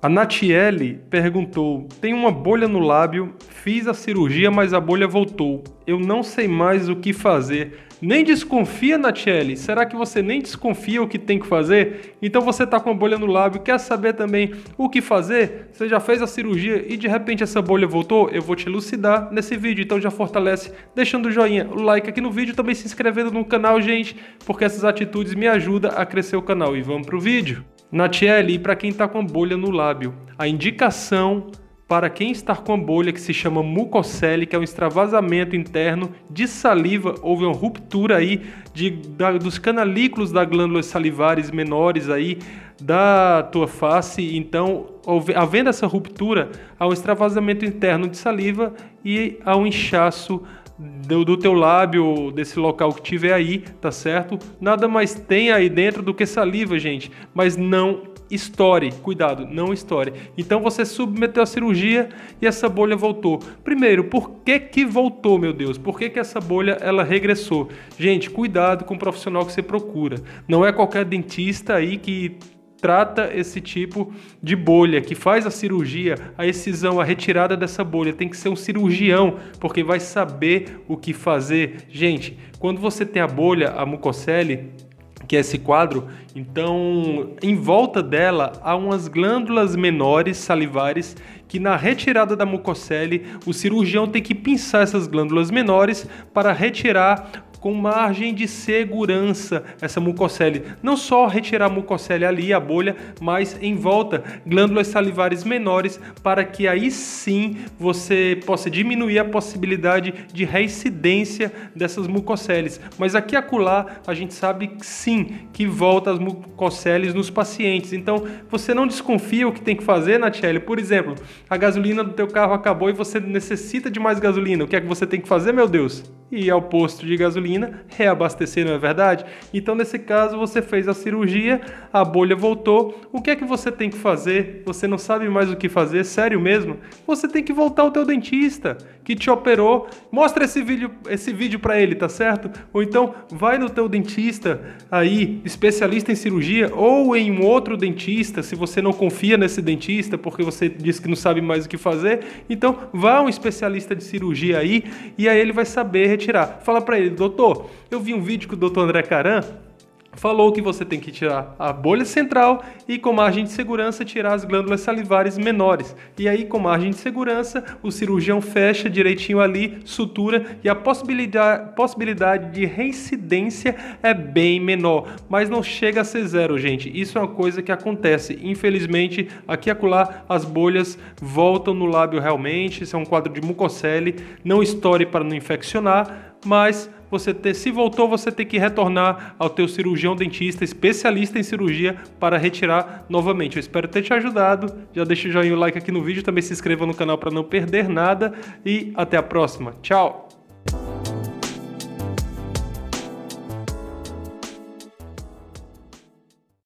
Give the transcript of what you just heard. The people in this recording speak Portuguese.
A Natiele perguntou: Tem uma bolha no lábio, fiz a cirurgia, mas a bolha voltou. Eu não sei mais o que fazer. Nem desconfia, Natiele. Será que você nem desconfia o que tem que fazer? Então você está com a bolha no lábio, quer saber também o que fazer? Você já fez a cirurgia e de repente essa bolha voltou? Eu vou te elucidar nesse vídeo. Então já fortalece deixando o joinha, o like aqui no vídeo, também se inscrevendo no canal, gente, porque essas atitudes me ajudam a crescer o canal. E vamos pro vídeo. T.L. para quem está com a bolha no lábio, a indicação para quem está com a bolha que se chama mucocele, que é um extravasamento interno de saliva, houve uma ruptura aí de, da, dos canalículos das glândulas salivares menores aí da tua face, então havendo essa ruptura, há um extravasamento interno de saliva e há um inchaço do, do, teu lábio, desse local que tiver aí, tá certo? Nada mais tem aí dentro do que saliva, gente. Mas não estoure, cuidado, não estoure. Então você submeteu a cirurgia e essa bolha voltou. Primeiro, por que que voltou, meu Deus? Por que que essa bolha ela regressou? Gente, cuidado com o profissional que você procura. Não é qualquer dentista aí que trata esse tipo de bolha, que faz a cirurgia, a excisão, a retirada dessa bolha. Tem que ser um cirurgião, porque vai saber o que fazer. Gente, quando você tem a bolha, a mucocele, que é esse quadro, então em volta dela há umas glândulas menores salivares que na retirada da mucocele o cirurgião tem que pinçar essas glândulas menores para retirar com margem de segurança essa mucocele. Não só retirar a mucocele ali, a bolha, mas em volta glândulas salivares menores para que aí sim você possa diminuir a possibilidade de reincidência dessas mucoceles. Mas aqui acolá a gente sabe sim que volta as mucoceles nos pacientes. Então você não desconfia o que tem que fazer, Natiele? Por exemplo, a gasolina do teu carro acabou e você necessita de mais gasolina. O que é que você tem que fazer, meu Deus? ir ao posto de gasolina, reabastecer, não é verdade? Então, nesse caso, você fez a cirurgia, a bolha voltou. O que é que você tem que fazer? Você não sabe mais o que fazer? Sério mesmo? Você tem que voltar ao teu dentista que te operou. Mostra esse vídeo, esse vídeo para ele, tá certo? Ou então vai no teu dentista aí, especialista em cirurgia ou em um outro dentista, se você não confia nesse dentista porque você disse que não sabe mais o que fazer, então vá a um especialista de cirurgia aí e aí ele vai saber retirar. Fala para ele, doutor, eu vi um vídeo que o doutor André Caran falou que você tem que tirar a bolha central e com margem de segurança tirar as glândulas salivares menores. E aí com margem de segurança, o cirurgião fecha direitinho ali, sutura e a possibilidade, possibilidade de reincidência é bem menor, mas não chega a ser zero, gente. Isso é uma coisa que acontece. Infelizmente, aqui e acolá as bolhas voltam no lábio realmente, isso é um quadro de mucocele, não estoure para não infeccionar, mas você ter, se voltou, você ter que retornar ao teu cirurgião dentista, especialista em cirurgia, para retirar novamente. Eu espero ter te ajudado. Já deixa o joinha e o like aqui no vídeo, também se inscreva no canal para não perder nada e até a próxima. Tchau!